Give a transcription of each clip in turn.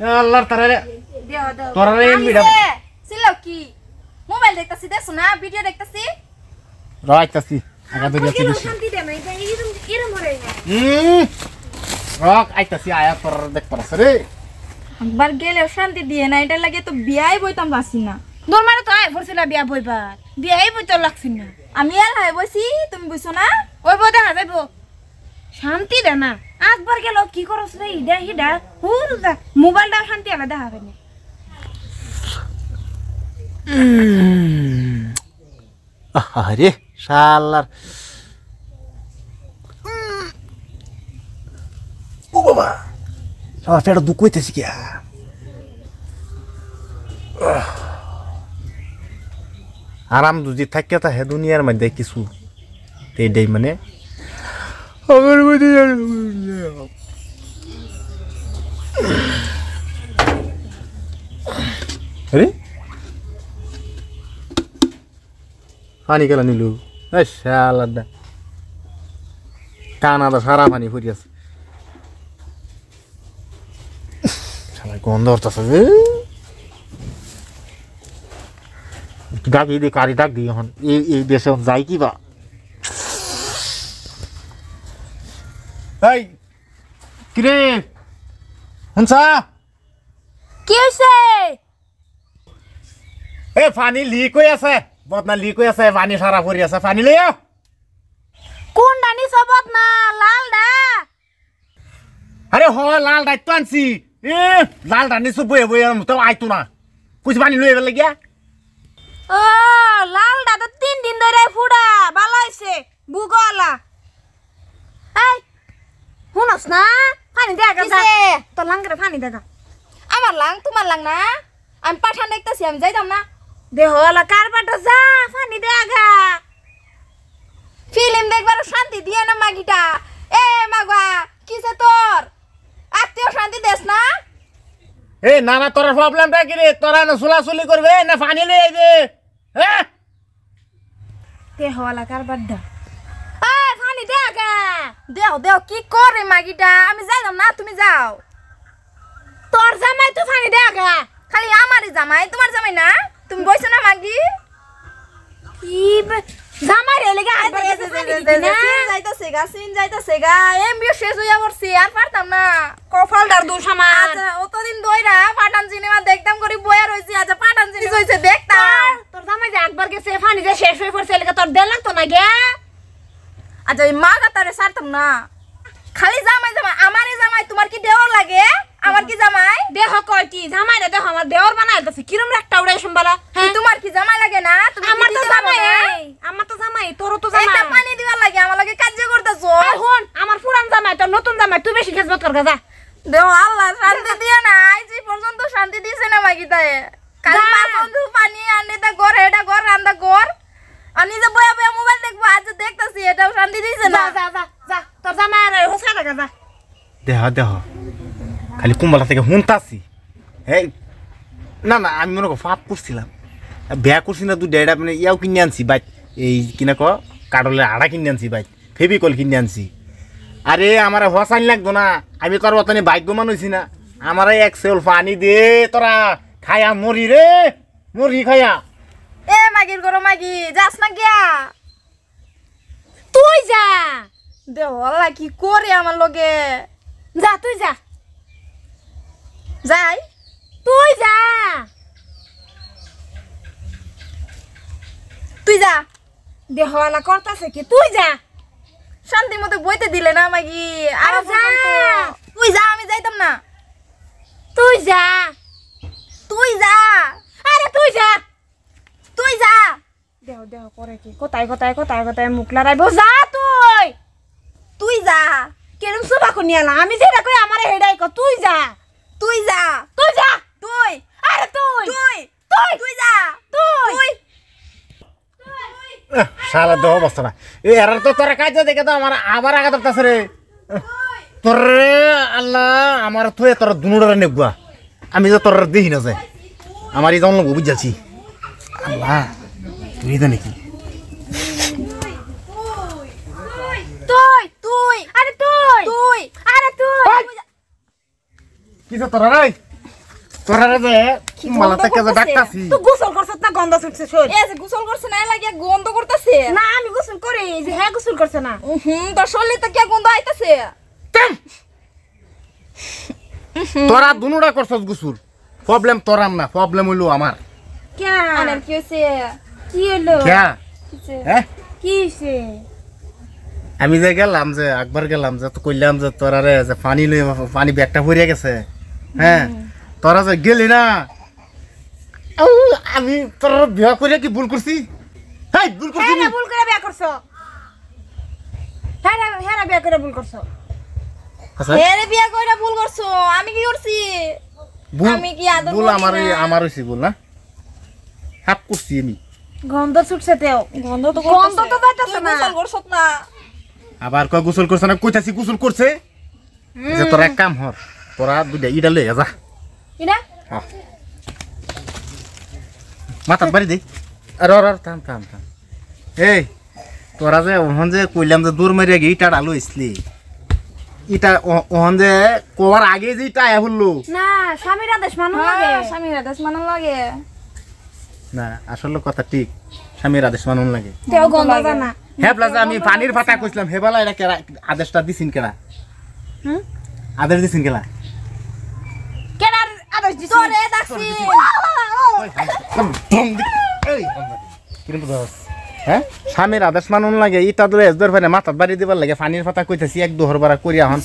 Mobile দেখতাছি না দেখতাছি শান্তি একবার গেলে শান্তি দিয়ে না এটা লাগে তো বিয়াই বইতাম পারছি না তোর মানে তো আয় ভরছিল বিয়া বইবার বিয়াই বইতে লাগছি না আমি আর হাই বইছি তুমি বুঝছো না ওই বই দেখা শান্তি দে না আজ পর গেল কি করছ রে ইডা হিডা হুদা মোবাইলটা হান্টিলা দা আবেনে আরে শালা পরমা সাতেটা দু কইতেছি কি আরাম দুজি থাকিতা হে দুনিয়ার মধ্যে কিছু টেডাই মানে আমার মধ্যে আরে পানি কেলা নিলু শালাদা কানাদা সারা পানি ফুরি আছে গন্ধ আছে যে ডাক এই দিয়ে কারি ডাক দিই এখন এই এই দেশে যাই কি বা এই কিরে শুনছা কি হৈছে এ পানী লিক হৈ আছে বদনা লিক হৈ আছে পানী চাৰা পৰি আছে পানী লৈ কোন দানি চবত না লাল দা আরে হ লাল দায়িত্ব আনছি এ লাল দানি সব বয়ে বয়ে তো আইতো না কুছ পানী লৈ আহিব লাগিয়া ও লাল দাদা তিন না পানি দেখা তোর লাং করে পানি দেখা আমার লাং তোমার লাং না আমি পাঠান দেখতেছি আমি যাইতাম না দেহ কার পাঠা যা পানি দেখা ফিল্ম দেখবার শান্তি দিয়ে না মাগিটা এ মাগা কিসে তোর আত্মীয় শান্তি দেস না এ না না তোর প্রবলেমটা কি রে তোরা না সুলাসুলি করবে না পানি লই আইবে হ্যাঁ দেহ লাগা দেও দেও কি করে মাগিটা আমি যাইলাম না তুমি যাও তোর জামাই তো ফানি দেখা খালি আমারই জামাই তোমার জামাই না তুমি বইছো না মাগি কি জামাই রে লেগে আইতে গেছে যাইতাছে গা সিন যাইতাছে গা এমবিও শেষ হইয়া পড়ছে আর পারতাম না কপালটার দোষ আমার আচ্ছা, অতদিন দইরা পাটান সিনেমা দেখতাম করি বয়া রইছি আজ আচ্ছা, পাটান সিনেমা হইছে দেখতাম তোর জামাই যে একবার গেছে ফানি যে শেষ হয়ে পড়ছে এলাকা তোর দেন লাগতো না গে হ্যাঁ? আচ্ছা ওই মা কাতারে সারতাম না খালি জামাই জামাই আমারে জামাই তোমার কি দেওয়ার লাগে আমার কি জামাই দেহ কয়টি জামাই না দেহ আমার দেওয়ার বানাই তো কিরম একটা উড়াই সম্বালা হ্যাঁ? তোমার কি জামাই লাগে না আমার তো জামাই আমার তো জামাই তোর তো জামাই এটা পানি দিবা লাগে আমার লাগে কাজ করতেছো এখন আমার পুরান জামাই তো নতুন জামাই তুই বেশি খেজমত কর যা দেও আল্লাহ শান্তি দিয়ে না আই জি পর্যন্ত শান্তি দিয়েছে না মাগিতায়ে কাল পা বন্ধু পানি আনে তা গড় এটা গড় রান্দা গড় আর নিজে বয়া বয়া মোবাইল দেখব আজ আচ্ছা দেখতাছি এটাও শান্তি দিছে না যা যা যা তোর জামাই আর হোসকা না যা দেহ দেহ খালি কুমলা থেকে হুনতাছি এই না না আমি মনে কর ফাপ করছিলাম বিয়া করছি না তুই ডেড়া মানে ইয়াও কিনে আনছি বাইক এই কিনা ক কাডলের আড়া কিনে আনছি বাইক ফেবিকল কিনে আনছি আরে আমার হসাইন লাগতো না আমি কারো অতনি ভাগ্যমান হইছি না আমার এক সেল পানি দে তোরা খায়া মরি রে মরি খায়া মাগির করো মাগি যাস না গিয়া তুই যা দেহলা কি করে আমার লগে যা তুই যা যাই তুই যা তুই যা দেহলা করতেছে কি তুই যা শান্তি মতো বইতে দিলে না মাগি আর যা তুই যা আমি যাইতাম না তুই যা করে কি কোথায় কোথায় কোথায় কোথায় মুখ লড়াইব যা তুই তুই যা কেরম সোফা খুনি আলাম আমি যেটা কই আমার হেডাই কো তুই যা তুই যা তুই যা তুই আরে তুই তুই তুই তুই যা তুই শালা দেহ অবস্থা না এ এরার তো তোর কাজ দেখে তো আমার আবার আগা ধরতাছে রে তোর আল্লাহ আমার তুই তোর দুনুডারে নেগুয়া আমি তো তোর দেখি না যায় আমার এই জন্ম বুঝাছি আল্লাহ তুই তো নাকি তুই আরে তুই তুই আরে তুই কি যে তোরা রে তোরা রে যে মালাতে কে ডাকতাছি তুই গোসল করছস না গন্ধ ছুটছে শোন এই যে গোসল করছ না লাগে গন্ধ করতেছে না আমি গোসল করি এই যে হ্যাঁ গোসল করছ না হুম তোর শরীরে তো কে গন্ধ আইতাছে তোরা দুনুড়া করছস গোসল প্রবলেম তোরাম না প্রবলেম হইলো আমার কি আনার কি হইছে কি হইলো কি হ্যাঁ কি হইছে আমি যে গেলাম যে একবার গেলাম যে তো কইলাম যে তোরা রে যে পানি লই পানি ব্যাগটা ভরে গেছে হ্যাঁ তোরা যে গেলি না আমি তোর বিয়া করিয়া কি ভুল করছি ভুল করছি না ভুল করে বিয়া করছো হ্যাঁ হ্যাঁ বিয়া করে ভুল করছো আচ্ছা। বিয়া ভুল করছো আমি কি করছি আমি কি আদর ভুল আমার আমার হইছে ভুল না হাত করছি আমি গন্ধ ছুটছে তেও গন্ধ তো গন্ধ তো না না আবার কয় গোসল করছে না কইতাছি গোসল করছে যে তোর এক কাম হর তোরা দুইটা ইডা লইয়া যা ইডা মাথার বাড়ি দেই আর আর আর থাম থাম থাম এই তোরা যে ওহন যে কইলাম যে দূর মারিয়া গিয়ে ইটা ডালু ইসলি ইটা ওহন যে কোবার আগে যে ইটা আয়া হলো না স্বামীর আদেশ মানো হ্যাঁ, লাগে স্বামীর আদেশ মানো লাগে না আসলে কথা ঠিক স্বামীর আদেশ মানো লাগে তেও গন্ধ জানা হেবলা প্লাজা আমি পানির পাতা কইছিলাম হেবলা এটা কেরা আদেশটা দিছিন কেরা হুম আদেশ দিছিন কেরা কেরার আদেশ দিছিন তোরে হ্যাঁ স্বামীর আদেশ মানুন লাগে ইটা দলে এজদর ফানে মাথা বাড়ি দিবার লাগে পানির পাতা কইতাছি এক দুহর বারা করিয়া হন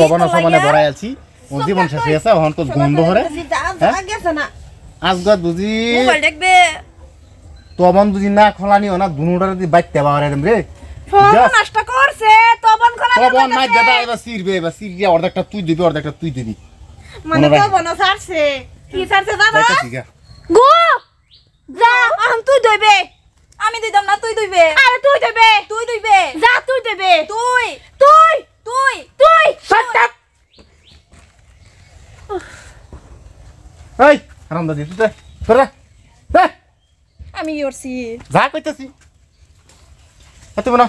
পবন সমানে ভরাই আছি ও জীবন শেষ হয়ে হ্যাঁ? গেছে এখন তো গন্ধ হরে আজগত বুঝি মোবাইল দেখবে তবন যদি না খোলানি ওনা দুনুটা যদি বাইতে বাবার এরম রে নষ্ট করছে তবন খোলা তবন মাই দাদা এবার সিরবে এবার সিরিয়ে অর্ধেকটা তুই দিবি অর্ধেকটা তুই দিবি মানে তবন সারছে কি সারছে দাদা গো যা আম তুই দইবে আমি দিতাম না তুই দইবে আরে তুই দইবে তুই দইবে যা তুই দইবে তুই তুই তুই তুই শাট এই আরাম দাদি তুই তো ফেরা হ্যাঁ আমি ইয়ৰছি যা কৈছি এইটো বনা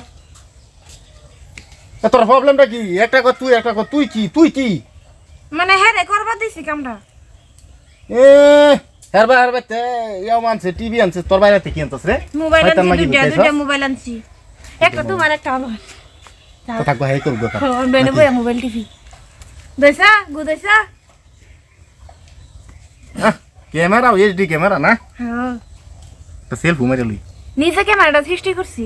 এই তোৰ প্ৰব্লেমটা কি কৰ তুই একটা কৰ তুই কি তুই কি মানে হেৰে কৰবা দিছি কামটা এ হেৰবা হেৰবা তে ইয়াও মানছে টিভি আনছে তোৰ বাইৰে তে কি আনছ ৰে মোবাইল আনছি দুটা দুটা মোবাইল আনছি একটা তোমাৰ একটা হ'ল কথা কৈ হেৰি কৰিব কথা বেনেব মোবাইল টিভি দেছা গু দেছা কেমেৰা এইচ কেমেৰা না হ্যাঁ মেরে লই নিজে সৃষ্টি করছি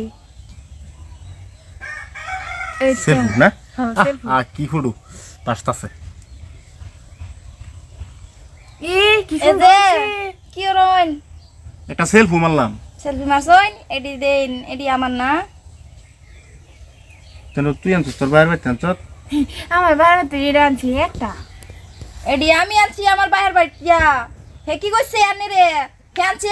না হ্যাঁ, আ কি ফুডু পাস্তাছে কি কি একটা সেলফি মারলাম সেলফি মারছইন এডি দেন এডি আমার না তেন তুই তোর বাইরে আমার বাইরে তুই আনছি একটা এডি আমি আনছি আমার বাইরে বাইরে হে কি কইছে আনি রে কে আনছে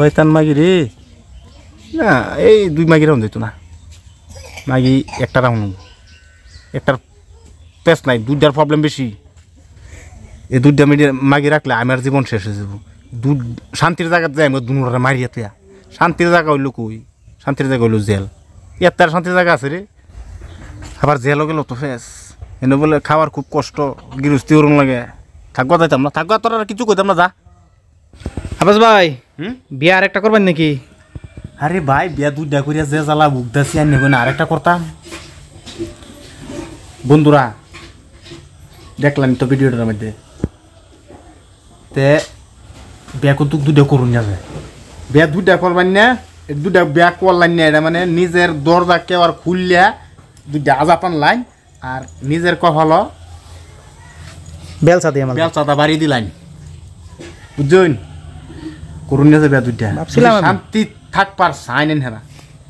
শয়তান মাগি রে না এই দুই মাগি রাউন্ড যেত না মাগি একটা রাউন্ড একটার পেস নাই দুধটার প্রবলেম বেশি এই দুধটা মিডিয়ে মাগি রাখলে আমার জীবন শেষ হয়ে যাব দুধ শান্তির জায়গাতে যাই আমি দুনুরা মারিয়া তুয়া শান্তির জায়গা হইলো কই শান্তির জায়গা হইলো জেল এর তার শান্তির জায়গা আছে রে আবার জেলও গেল তো ফেস এনে বলে খাওয়ার খুব কষ্ট গৃহস্থী ওরম লাগে থাকবা যাইতাম না থাকবা তোর আর কিছু কইতাম না যা আবাস ভাই বিয়া আর একটা করবেন নাকি আরে ভাই বিয়া দুধ করিয়া যে জ্বালা দাসি আর নেবেন আর একটা করতাম বন্ধুরা দেখলাম তো ভিডিওটার মধ্যে তে বিয়া কিন্তু দুটা করুন যাবে বিয়া দুটা করবেন না দুটা বিয়া করলেন না এটা মানে নিজের দরজা কেউ আর খুললে দুটা আজাত আনলাইন আর নিজের কহল বেলচা দিয়ে বেলচাটা বাড়িয়ে দিলাইন বুঝছেন করুন বেয়া দুইটা শান্তি থাকবার সাইন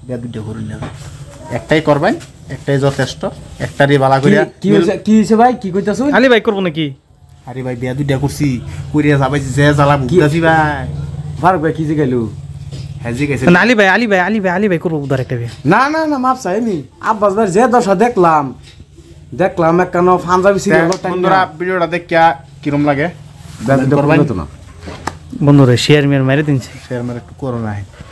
বেয়া দুইটা করুন একটাই করবেন একটাই যথেষ্ট একটারই বালা করিয়া কি কি হইছে ভাই কি কইতাছো আলি ভাই করব নাকি আরে ভাই বিয়া দুইটা করছি কইরা যাবাই যে জ্বালা ভাই ভাই কি জিগাইলো হ্যাঁ, আলি ভাই আলি ভাই আলি ভাই আলি ভাই না না না মাপ দেখলাম দেখলাম এক কিরম লাগে বন্ধুরা শেয়ার মেয়ার মারে দিনছে শেয়ার মেয়ার একটু করোনা